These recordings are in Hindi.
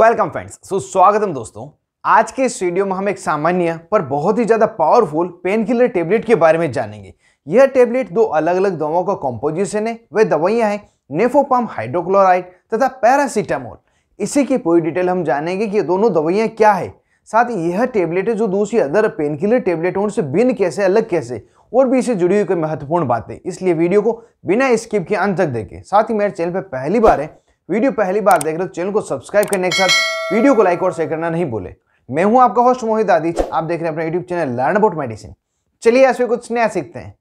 वेलकम फ्रेंड्स सो स्वागतम दोस्तों आज के इस वीडियो में हम एक सामान्य पर बहुत ही ज़्यादा पावरफुल पेन किलर टेबलेट के बारे में जानेंगे यह टेबलेट दो अलग अलग दवाओं का कॉम्पोजिशन है वह दवाइयाँ हैं नेफोपाम हाइड्रोक्लोराइड तथा पैरासीटामोल इसी की पूरी डिटेल हम जानेंगे कि ये दोनों दवाइयाँ क्या है साथ ही यह टेबलेट है जो दूसरी अदर पेन किलर टेबलेट है उनसे बिन कैसे अलग कैसे और भी इसे जुड़ी हुई कोई महत्वपूर्ण बातें इसलिए वीडियो को बिना स्किप के अंत तक देखें साथ ही मेरे चैनल पर पहली बार है वीडियो पहली बार देख रहे हो तो चैनल को सब्सक्राइब करने के साथ वीडियो को लाइक और शेयर करना नहीं भूले मैं हूं आपका होस्ट मोहित आदिच आप देख रहे हैं अपना YouTube channel learn about medicine चलिए ऐसे कुछ नया सीखते हैं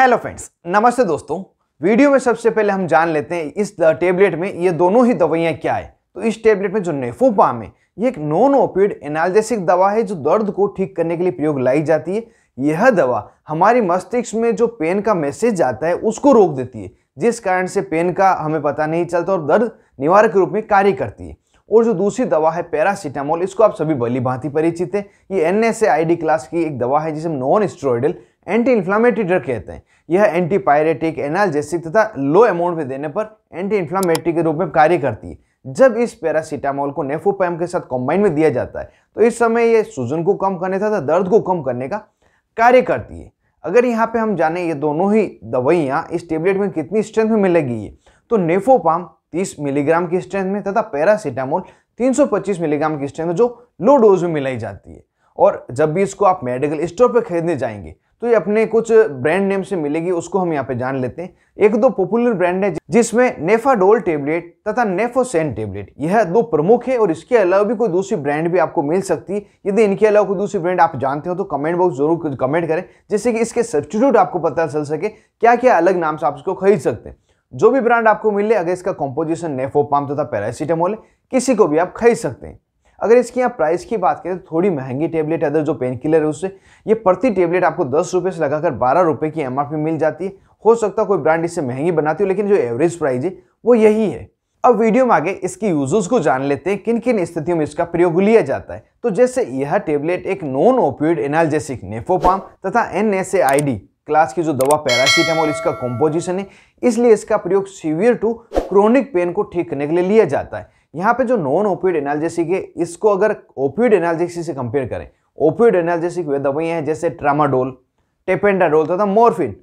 हेलो फ्रेंड्स नमस्ते दोस्तों वीडियो में सबसे पहले हम जान लेते हैं इस टेबलेट में ये दोनों ही दवाइयाँ क्या है तो इस टेबलेट में जो नेफोपाम है ये एक नॉन ओपिड एनाल्जेसिक दवा है जो दर्द को ठीक करने के लिए प्रयोग लाई जाती है यह दवा हमारी मस्तिष्क में जो पेन का मैसेज जाता है उसको रोक देती है जिस कारण से पेन का हमें पता नहीं चलता और दर्द निवारक रूप में कार्य करती है और जो दूसरी दवा है पैरासीटामोल इसको आप सभी भली भांति परिचित है ये एन एस क्लास की एक दवा है जिसे non steroidal anti inflammatory drug कहते हैं यह एंटीपायरेटिक एनालजेसिक तथा लो अमाउंट में देने पर एंटी इन्फ्लामेटरी के रूप में कार्य करती है जब इस पैरासीटामोल को नेफोपैम के साथ कॉम्बाइन में दिया जाता है तो इस समय ये सूजन को कम करने तथा दर्द को कम करने का कार्य करती है अगर यहाँ पे हम जाने ये दोनों ही दवाइयाँ इस टेबलेट में कितनी स्ट्रेंथ में मिलेगी ये तो नेफोपाम 30 मिलीग्राम की स्ट्रेंथ में तथा पैरासीटामोल 325 मिलीग्राम की स्ट्रेंथ में जो लो डोज में मिलाई जाती है और जब भी इसको आप मेडिकल स्टोर पर खरीदने जाएंगे तो ये अपने कुछ ब्रांड नेम से मिलेगी उसको हम यहाँ पे जान लेते हैं एक दो पॉपुलर ब्रांड है जिसमें नेफाडोल टेबलेट तथा नेफोसेन टेबलेट यह दो प्रमुख है और इसके अलावा भी कोई दूसरी ब्रांड भी आपको मिल सकती है यदि इनके अलावा कोई दूसरी ब्रांड आप जानते हो तो कमेंट बॉक्स जरूर कमेंट करें जिससे कि इसके सब्सिट्यूट आपको पता चल सके क्या क्या अलग नाम से आप इसको खरीद सकते हैं जो भी ब्रांड आपको मिले अगर इसका कॉम्पोजिशन नेफोपाम तथा पैरासीटामोल किसी को भी आप खरीद सकते हैं अगर इसकी आप प्राइस की बात करें तो थोड़ी महंगी टेबलेट अदर जो पेन किलर है उससे ये प्रति टेबलेट आपको दस रुपये से लगाकर बारह रुपये की एम मिल जाती है हो सकता है कोई ब्रांड इससे महंगी बनाती हो लेकिन जो एवरेज प्राइस है वो यही है अब वीडियो में आगे इसके यूजर्स को जान लेते हैं किन किन स्थितियों में इसका प्रयोग लिया जाता है तो जैसे यह टेबलेट एक नॉन ओपियड एनाल्जेसिक नेफोपाम तथा एन क्लास की जो दवा पैरासीटामोल इसका कॉम्पोजिशन है इसलिए इसका प्रयोग सीवियर टू क्रोनिक पेन को ठीक करने के लिए लिया जाता है यहाँ पे जो नॉन ओपियड एनालिसिक है इसको अगर ओपियड एनाल्जेसिक से कंपेयर करें ओपियड एनाल्जेसिक वे दवाइयाँ हैं जैसे ट्रामाडोल टेपेंडाडोल तथा मॉर्फिन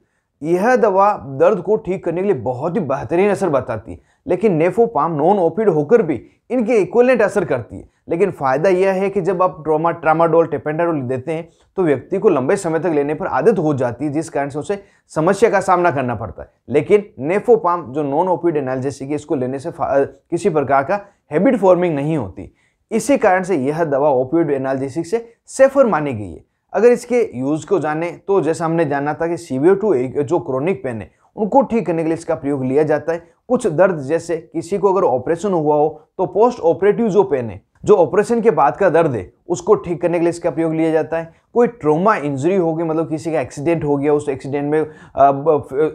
यह दवा दर्द को ठीक करने के लिए बहुत ही बेहतरीन असर बताती है लेकिन नेफोपाम नॉन ओपिड होकर भी इनके इक्वलेंट असर करती है लेकिन फ़ायदा यह है कि जब आप ट्रोमा ट्रामाडोल टेपेंडाडोल देते हैं तो व्यक्ति को लंबे समय तक लेने पर आदत हो जाती है जिस कारण से उसे समस्या का सामना करना पड़ता है लेकिन नेफोपाम जो नॉन ओपिड एनालिसिस इसको लेने से किसी प्रकार का हैबिट फॉर्मिंग नहीं होती इसी कारण से यह दवा ओपिड एनालजेसिक से सेफर मानी गई है अगर इसके यूज़ को जाने तो जैसा हमने जाना था कि सीवियर टू जो क्रॉनिक पेन है उनको ठीक करने के लिए इसका प्रयोग लिया जाता है कुछ दर्द जैसे किसी को अगर ऑपरेशन हुआ हो तो पोस्ट ऑपरेटिव जो पेन है जो ऑपरेशन के बाद का दर्द है उसको ठीक करने के लिए इसका प्रयोग लिया जाता है कोई ट्रोमा इंजरी होगी मतलब किसी का एक्सीडेंट हो गया उस एक्सीडेंट में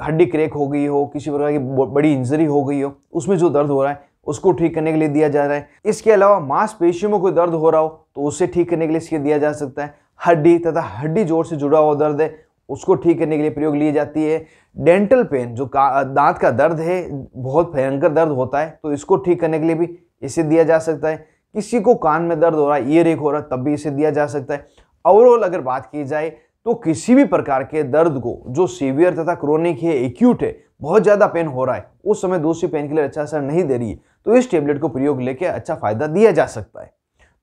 हड्डी क्रेक हो गई हो किसी प्रकार की बड़ी इंजरी हो गई हो उसमें जो दर्द हो रहा है उसको ठीक करने के लिए दिया जा रहा है इसके अलावा मांसपेशियों में कोई दर्द हो रहा हो तो उसे ठीक करने के लिए इसके दिया जा सकता है हड्डी तथा हड्डी जोर से जुड़ा हुआ दर्द है उसको ठीक करने के लिए प्रयोग ली जाती है डेंटल पेन जो दांत का दर्द है बहुत भयंकर दर्द होता है तो इसको ठीक करने के लिए भी इसे दिया जा सकता है किसी को कान में दर्द हो रहा है ईयर एक हो रहा है तब भी इसे दिया जा सकता है ओवरऑल अगर बात की जाए तो किसी भी प्रकार के दर्द को जो सीवियर तथा क्रोनिक है एक्यूट है बहुत ज़्यादा पेन हो रहा है उस समय दूसरी पेन के लिए अच्छा असर नहीं दे रही है तो इस टेबलेट को प्रयोग लेके अच्छा फ़ायदा दिया जा सकता है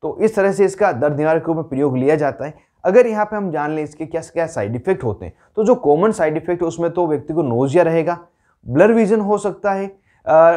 तो इस तरह से इसका दर्द निवारक रूप में प्रयोग लिया जाता है अगर यहाँ पे हम जान लें इसके क्या क्या साइड इफेक्ट होते हैं तो जो कॉमन साइड इफेक्ट है उसमें तो व्यक्ति को नोजिया रहेगा ब्लर विजन हो सकता है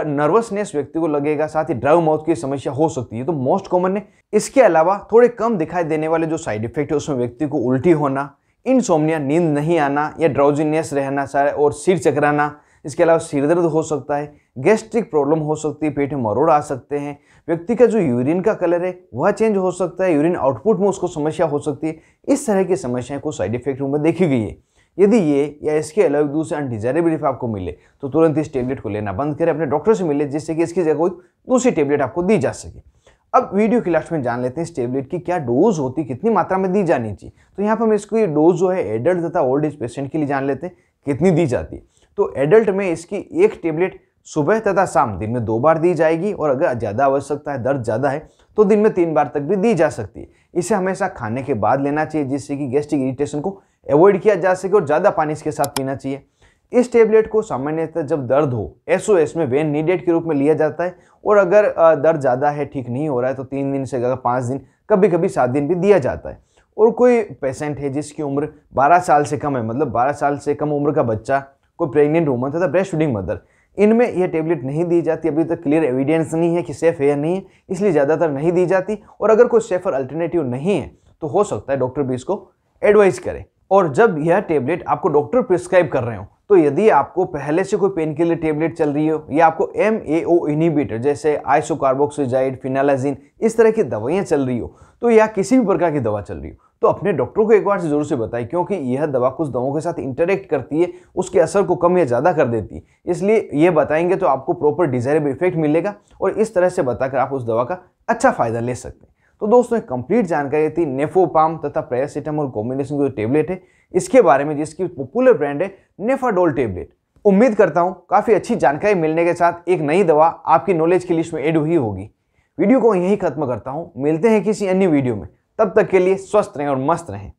नर्वसनेस व्यक्ति को लगेगा साथ ही ड्राइव माउथ की समस्या हो सकती है तो मोस्ट कॉमन है इसके अलावा थोड़े कम दिखाई देने वाले जो साइड इफेक्ट है उसमें व्यक्ति को उल्टी होना इनसोमनिया नींद नहीं आना या ड्राउजीनेस रहना सारे और सिर चकराना इसके अलावा सिर दर्द हो सकता है गैस्ट्रिक प्रॉब्लम हो सकती है पेट में मरोड़ आ सकते हैं व्यक्ति का जो यूरिन का कलर है वह चेंज हो सकता है यूरिन आउटपुट में उसको समस्या हो सकती है इस तरह की समस्याएं को साइड इफेक्ट रूप में देखी गई है यदि ये या इसके अलावा दूसरे अनडिजायरेबल इफ आपको मिले तो तुरंत इस टेबलेट को लेना बंद करें अपने डॉक्टर से मिले जिससे कि इसकी जगह कोई दूसरी टेबलेट आपको दी जा सके अब वीडियो के लास्ट में जान लेते हैं इस टेबलेट की क्या डोज होती कितनी मात्रा में दी जानी चाहिए तो यहाँ पर हम इसको ये डोज जो है एडल्ट तथा ओल्ड एज पेशेंट के लिए जान लेते हैं कितनी दी जाती है तो एडल्ट में इसकी एक टेबलेट सुबह तथा शाम दिन में दो बार दी जाएगी और अगर ज़्यादा आवश्यकता है दर्द ज़्यादा है तो दिन में तीन बार तक भी दी जा सकती है इसे हमेशा खाने के बाद लेना चाहिए जिससे कि गैस्ट्रिक इरिटेशन को अवॉइड किया जा सके और ज़्यादा पानी इसके साथ पीना चाहिए इस टेबलेट को सामान्यतः जब दर्द हो एस में वेन नीडेड के रूप में लिया जाता है और अगर दर्द ज़्यादा है ठीक नहीं हो रहा है तो तीन दिन से अगर पाँच दिन कभी कभी सात दिन भी दिया जाता है और कोई पेशेंट है जिसकी उम्र 12 साल से कम है मतलब 12 साल से कम उम्र का बच्चा कोई प्रेग्नेंट वूमन तथा ब्रेस्ट फीडिंग मदर इनमें यह टेबलेट नहीं दी जाती अभी तक क्लियर एविडेंस नहीं है कि सेफ है या नहीं है इसलिए ज़्यादातर नहीं दी जाती और अगर कोई सेफ और अल्टरनेटिव नहीं है तो हो सकता है डॉक्टर भी इसको एडवाइस करें और जब यह टेबलेट आपको डॉक्टर प्रिस्क्राइब कर रहे हो तो यदि आपको पहले से कोई पेन किलर टेबलेट चल रही हो या आपको एम ए ओ इनिबिटर जैसे आइसोकार्बोक्सिजाइड फिनालाजिन इस तरह की दवाइयाँ चल रही हो तो या किसी भी प्रकार की दवा चल रही हो तो अपने डॉक्टर को एक बार से जरूर से बताएं क्योंकि यह दवा कुछ दवाओं के साथ इंटरेक्ट करती है उसके असर को कम या ज़्यादा कर देती है इसलिए यह बताएंगे तो आपको प्रॉपर डिजायरेबल इफेक्ट मिलेगा और इस तरह से बताकर आप उस दवा का अच्छा फ़ायदा ले सकते हैं तो दोस्तों एक कंप्लीट जानकारी थी नेफोपाम तथा पैरासीटामोल कॉम्बिनेशन जो टेबलेट है इसके बारे में जिसकी पॉपुलर ब्रांड है नेफाडोल टेबलेट उम्मीद करता हूँ काफ़ी अच्छी जानकारी मिलने के साथ एक नई दवा आपकी नॉलेज की लिस्ट में एड हुई होगी वीडियो को यहीं खत्म करता हूँ मिलते हैं किसी अन्य वीडियो में तब तक के लिए स्वस्थ रहें और मस्त रहें